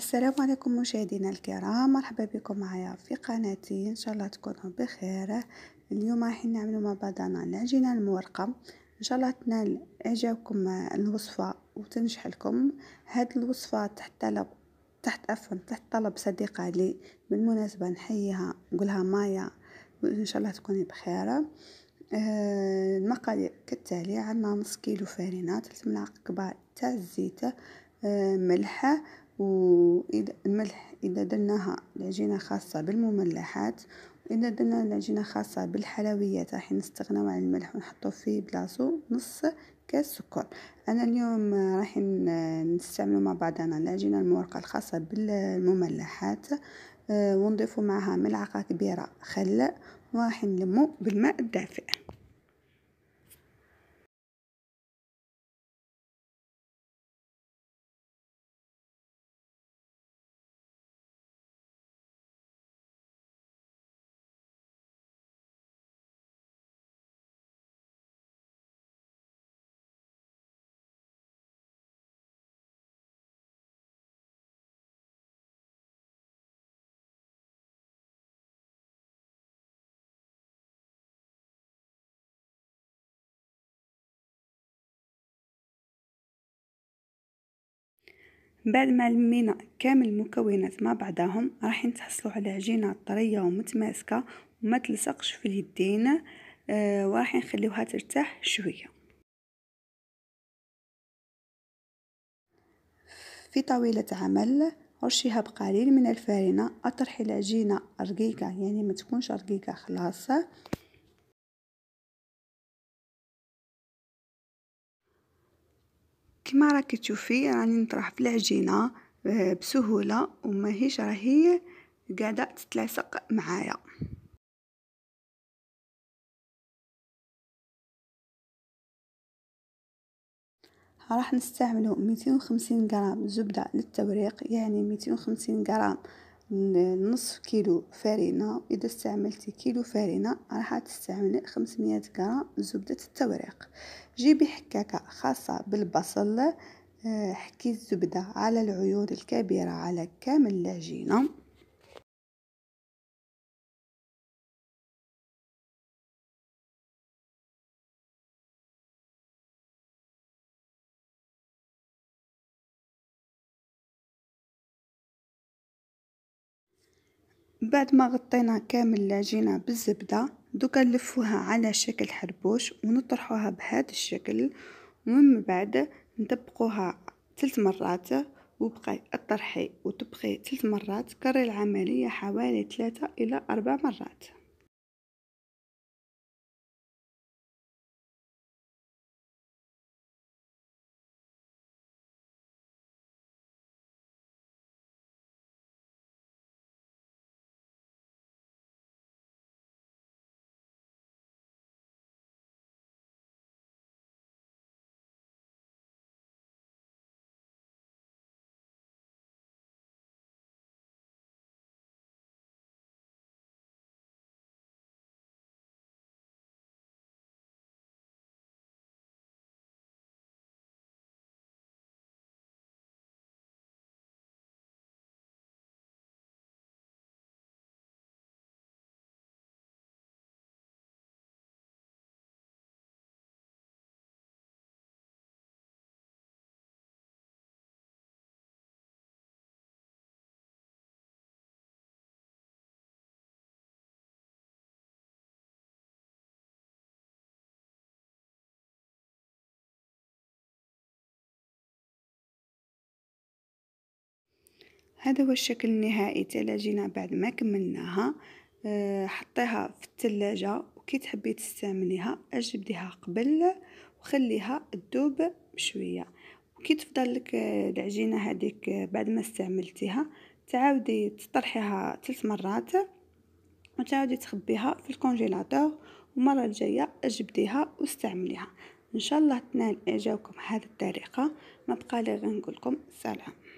السلام عليكم مشاهدينا الكرام مرحبا بكم معايا في قناتي ان شاء الله تكونوا بخير اليوم راح نعملوا مع بعضنا العجينه المورقه ان شاء الله تنال اعجابكم الوصفه وتنجح لكم هذه الوصفه تحت طلب تحت عفوا تحت طلب صديقه لي بالمناسبه نحييها نقولها مايا وان شاء الله تكوني بخير آه، المقادير كالتالي عندنا نص كيلو فارينه 3 ملاعق كبار تاع الزيت آه، ملح والملح إذا درناها العجينة خاصة بالمملحات وإذا درنا العجينة خاصة بالحلويات راح نستغناو على الملح ونحطو في بلاصو نص كاس سكر أنا اليوم راح نستعملو مع بعضنا العجينة المورقة الخاصة بالمملحات آه، ونضيف معها ملعقة كبيرة خل وراح نلمو بالماء الدافئ بعد ما لمينا كامل المكونات مع بعضهم راح نتحصلوا على عجينه طريه ومتماسكه وما تلصقش في اليدين آه وراح نخليوها ترتاح شويه في طاولة عمل رشيها بقليل من الفارينة أطرحي العجينة رقيقة يعني ما تكونش رقيقة خلاص كما راكي تشوفي راني يعني نطرح في العجينه آه، بسهوله هيش راهي قاعده تتلاصق معايا راح نستعملو 250 غرام زبدة للتبريق يعني 250 غرام نصف كيلو فرينة إذا استعملتي كيلو فرينة راح تستعملي 500 غرام زبدة التوريق جيبي حكاكة خاصة بالبصل آه، حكي الزبدة على العيون الكبيرة على كامل العجينة بعد ما غطينا كامل العجينة بالزبدة دوكا نلفوها على شكل حربوش ونطرحوها بهذا الشكل ومن بعد نطبقوها ثلاث مرات وبقاي الطرحي وتبقي ثلاث مرات كرر العملية حوالي ثلاثة الى اربع مرات هذا هو الشكل النهائي تاع العجينه بعد ما كملناها آه، حطيها في التلاجة وكي تحبي تستعمليها اجبديها قبل وخليها تذوب بشويه وكي تفضل لك آه، العجينه هذيك آه، بعد ما استعملتيها تعاودي تطرحيها ثلاث مرات وتعاودي تخبيها في الكونجيلاتور والمره الجايه اجبديها واستعمليها ان شاء الله تنال اعجابكم هذه الطريقه ما بقى لي غير نقول لكم سلام